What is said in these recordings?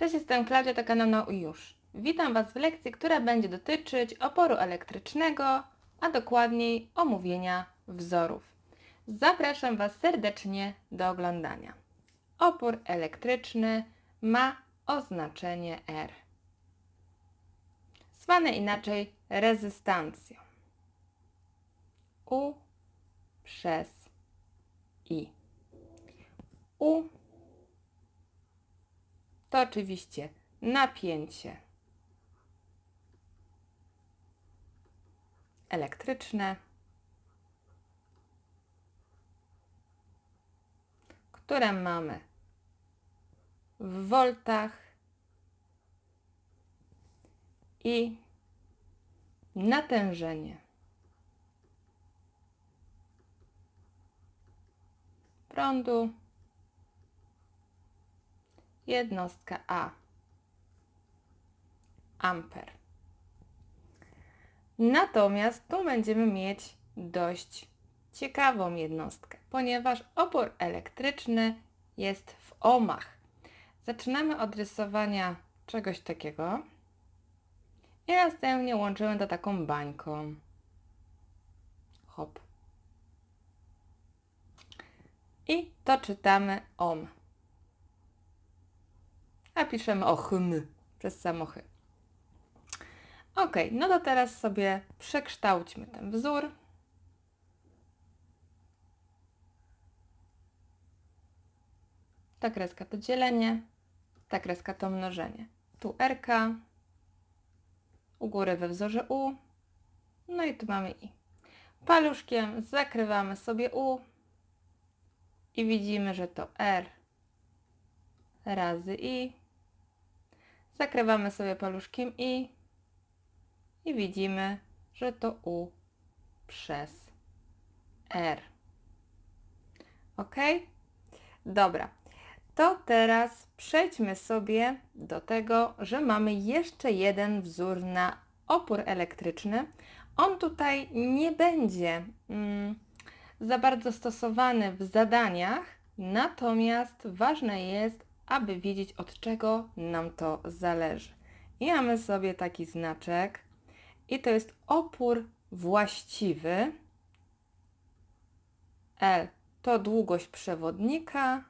Cześć, jestem Klaudia Takanona i już. Witam Was w lekcji, która będzie dotyczyć oporu elektrycznego, a dokładniej omówienia wzorów. Zapraszam Was serdecznie do oglądania. Opór elektryczny ma oznaczenie R, zwane inaczej rezystancją. U przez I. U to oczywiście napięcie elektryczne, które mamy w voltach i natężenie. prądu jednostkę A. Amper. Natomiast tu będziemy mieć dość ciekawą jednostkę, ponieważ opór elektryczny jest w omach Zaczynamy od rysowania czegoś takiego i następnie łączymy to taką bańką. Hop. I to czytamy om a piszemy ochm przez samochy. Ok, no to teraz sobie przekształćmy ten wzór. Ta kreska to dzielenie, ta kreska to mnożenie. Tu rka u góry we wzorze u, no i tu mamy i. Paluszkiem zakrywamy sobie u i widzimy, że to r razy i Zakrywamy sobie paluszkiem i, i widzimy, że to U przez R. Ok? Dobra. To teraz przejdźmy sobie do tego, że mamy jeszcze jeden wzór na opór elektryczny. On tutaj nie będzie mm, za bardzo stosowany w zadaniach, natomiast ważne jest, aby wiedzieć od czego nam to zależy. I mamy sobie taki znaczek i to jest opór właściwy. L to długość przewodnika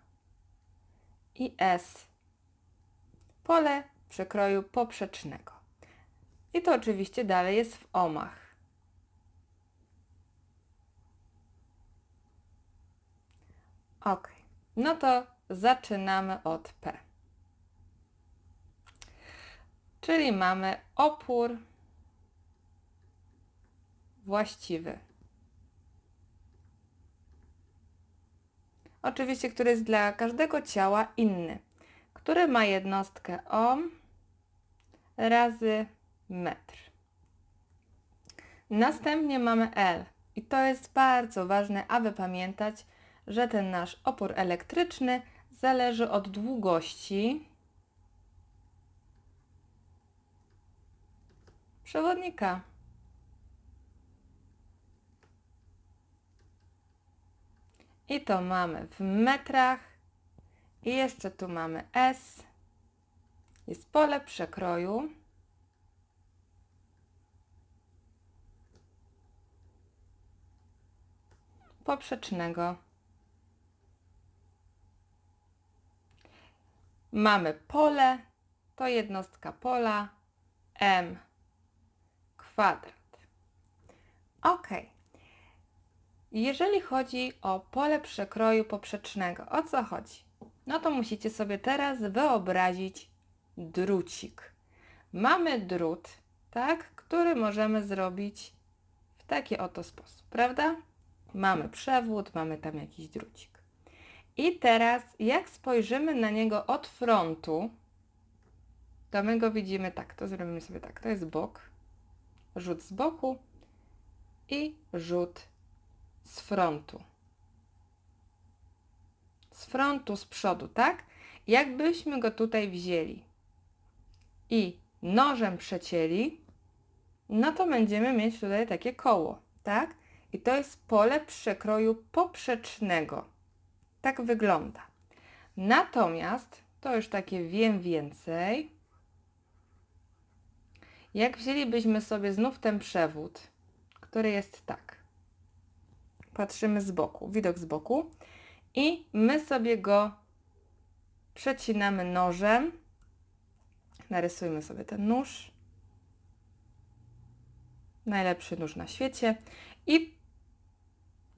i S pole przekroju poprzecznego. I to oczywiście dalej jest w omach. Ok, no to zaczynamy od P. Czyli mamy opór właściwy. Oczywiście, który jest dla każdego ciała inny, który ma jednostkę ohm razy metr. Następnie mamy L. I to jest bardzo ważne, aby pamiętać, że ten nasz opór elektryczny zależy od długości przewodnika. I to mamy w metrach. I jeszcze tu mamy S. Jest pole przekroju. Poprzecznego. Mamy pole, to jednostka pola, m kwadrat. Ok. Jeżeli chodzi o pole przekroju poprzecznego, o co chodzi? No to musicie sobie teraz wyobrazić drucik. Mamy drut, tak, który możemy zrobić w taki oto sposób, prawda? Mamy przewód, mamy tam jakiś drucik. I teraz jak spojrzymy na niego od frontu, to my go widzimy tak, to zrobimy sobie tak, to jest bok, rzut z boku i rzut z frontu. Z frontu, z przodu, tak? Jakbyśmy go tutaj wzięli i nożem przecięli, no to będziemy mieć tutaj takie koło, tak? I to jest pole przekroju poprzecznego. Tak wygląda. Natomiast, to już takie wiem więcej, jak wzięlibyśmy sobie znów ten przewód, który jest tak. Patrzymy z boku, widok z boku i my sobie go przecinamy nożem. Narysujmy sobie ten nóż. Najlepszy nóż na świecie. I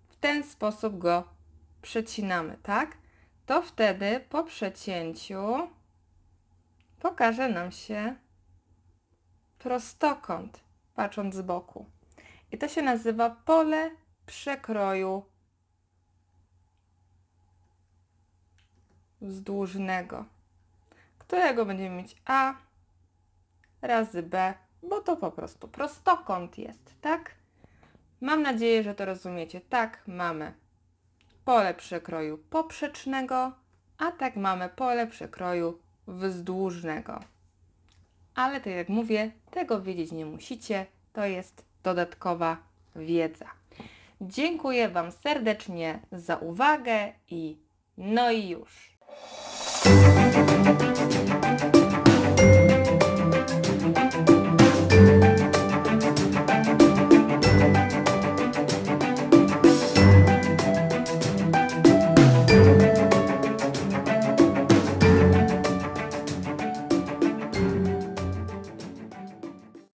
w ten sposób go przecinamy, tak? To wtedy po przecięciu pokaże nam się prostokąt, patrząc z boku. I to się nazywa pole przekroju wzdłużnego, którego będziemy mieć A razy B, bo to po prostu prostokąt jest, tak? Mam nadzieję, że to rozumiecie. Tak, mamy pole przekroju poprzecznego, a tak mamy pole przekroju wzdłużnego. Ale tak jak mówię, tego wiedzieć nie musicie, to jest dodatkowa wiedza. Dziękuję Wam serdecznie za uwagę i no i już.